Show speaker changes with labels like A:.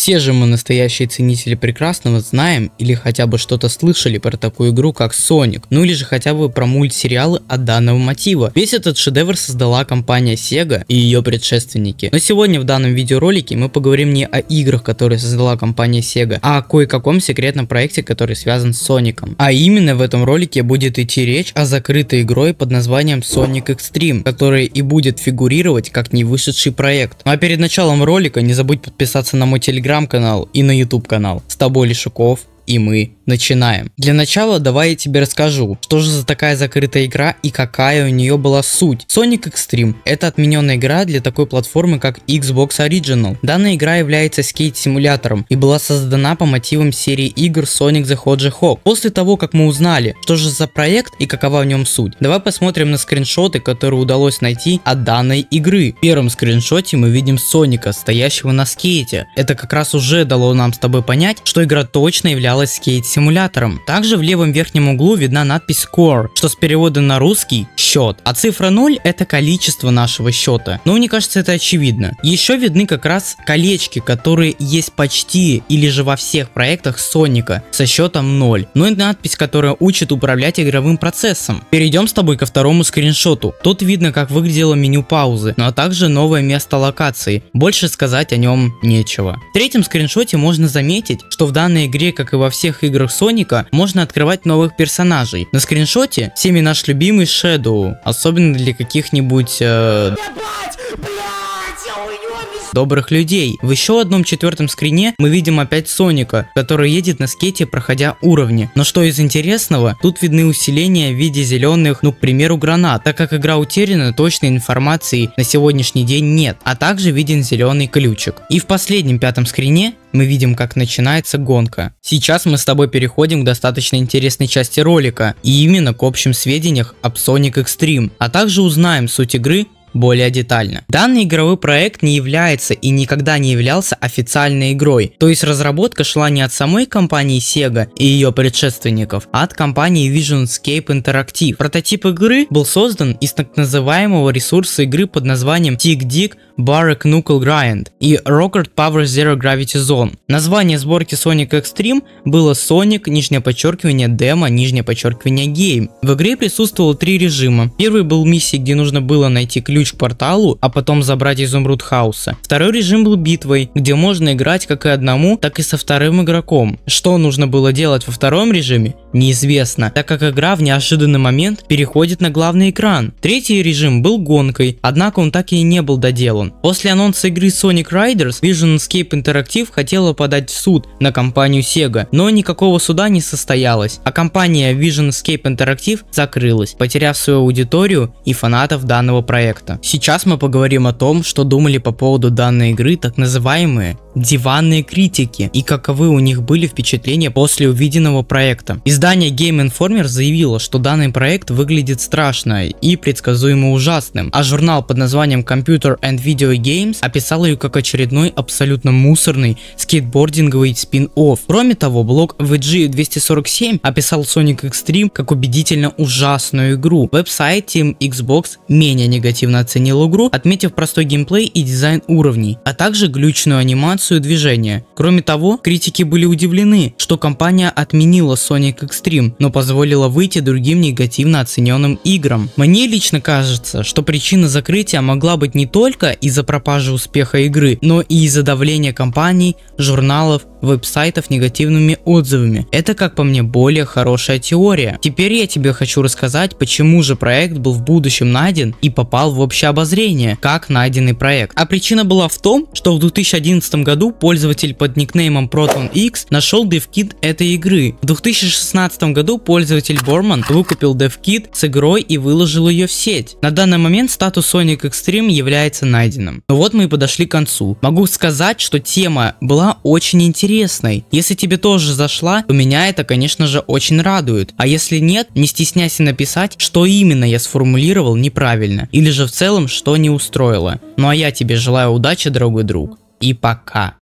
A: Все же мы, настоящие ценители прекрасного, знаем или хотя бы что-то слышали про такую игру, как Sonic, ну или же хотя бы про мультсериалы от данного мотива. Весь этот шедевр создала компания Sega и ее предшественники. Но сегодня в данном видеоролике мы поговорим не о играх, которые создала компания Sega, а о кое-каком секретном проекте, который связан с Соником. А именно в этом ролике будет идти речь о закрытой игрой под названием Sonic Extreme, которая и будет фигурировать как не вышедший проект. Ну а перед началом ролика не забудь подписаться на мой телеграм телеграм-канал и на YouTube канал. С тобой Лешуков и мы начинаем. Для начала давай я тебе расскажу, что же за такая закрытая игра и какая у нее была суть. Sonic Extreme – это отмененная игра для такой платформы, как Xbox Original. Данная игра является скейт-симулятором и была создана по мотивам серии игр Sonic the Hedgehog. После того, как мы узнали, что же за проект и какова в нем суть, давай посмотрим на скриншоты, которые удалось найти от данной игры. В первом скриншоте мы видим Соника, стоящего на скейте. Это как раз уже дало нам с тобой понять, что игра точно являлась являлась скейт-симулятором. Также в левом верхнем углу видна надпись Score, что с перевода на русский – счет, а цифра 0 – это количество нашего счета. Но ну, мне кажется, это очевидно. Еще видны как раз колечки, которые есть почти или же во всех проектах Соника со счетом 0. Ну и надпись, которая учит управлять игровым процессом. Перейдем с тобой ко второму скриншоту. Тут видно, как выглядело меню паузы, ну а также новое место локации. Больше сказать о нем нечего. В третьем скриншоте можно заметить, что в данной игре, как и во во всех играх Соника можно открывать новых персонажей. На скриншоте всеми наш любимый Шэдоу, особенно для каких-нибудь... Э добрых людей. В еще одном четвертом скрине мы видим опять Соника, который едет на скейте, проходя уровни. Но что из интересного, тут видны усиления в виде зеленых, ну к примеру гранат, так как игра утеряна, точной информации на сегодняшний день нет, а также виден зеленый ключик. И в последнем пятом скрине мы видим, как начинается гонка. Сейчас мы с тобой переходим к достаточно интересной части ролика, и именно к общим сведениях об Sonic Extreme, а также узнаем суть игры более детально. Данный игровой проект не является и никогда не являлся официальной игрой, то есть разработка шла не от самой компании Sega и ее предшественников, а от компании Visionscape Interactive. Прототип игры был создан из так называемого ресурса игры под названием Tick Dick Barrack Knuckle Grind и Rocket Power Zero Gravity Zone. Название сборки Sonic Extreme было Sonic, нижнее подчеркивание, демо, нижнее подчеркивание, game. В игре присутствовало три режима. Первый был миссии, где нужно было найти ключ ключ к порталу, а потом забрать изумруд хаоса. Второй режим был битвой, где можно играть как и одному, так и со вторым игроком. Что нужно было делать во втором режиме, неизвестно, так как игра в неожиданный момент переходит на главный экран. Третий режим был гонкой, однако он так и не был доделан. После анонса игры Sonic Riders, Vision Escape Interactive хотела подать в суд на компанию Sega, но никакого суда не состоялось, а компания Vision Escape Interactive закрылась, потеряв свою аудиторию и фанатов данного проекта. Сейчас мы поговорим о том, что думали по поводу данной игры так называемые диванные критики и каковы у них были впечатления после увиденного проекта. Издание Game Informer заявило, что данный проект выглядит страшно и предсказуемо ужасным, а журнал под названием Computer and Video Games описал ее как очередной абсолютно мусорный скейтбординговый спин-офф. Кроме того, блог VG247 описал Sonic Extreme как убедительно ужасную игру. Веб-сайт Team Xbox менее негативно оценил игру, отметив простой геймплей и дизайн уровней, а также глючную анимацию координацию движения. Кроме того, критики были удивлены, что компания отменила Sonic Extreme, но позволила выйти другим негативно оцененным играм. Мне лично кажется, что причина закрытия могла быть не только из-за пропажи успеха игры, но и из-за давления компаний, журналов, веб-сайтов негативными отзывами. Это, как по мне, более хорошая теория. Теперь я тебе хочу рассказать, почему же проект был в будущем найден и попал в общее обозрение, как найденный проект. А причина была в том, что в 2011 году году пользователь под никнеймом ProtonX нашел DevKit этой игры. В 2016 году пользователь Борман выкупил DevKit с игрой и выложил ее в сеть. На данный момент статус Sonic Extreme является найденным. Ну вот мы и подошли к концу. Могу сказать, что тема была очень интересной. Если тебе тоже зашла, то меня это, конечно же, очень радует. А если нет, не стесняйся написать, что именно я сформулировал неправильно, или же в целом, что не устроило. Ну а я тебе желаю удачи, дорогой друг и пока.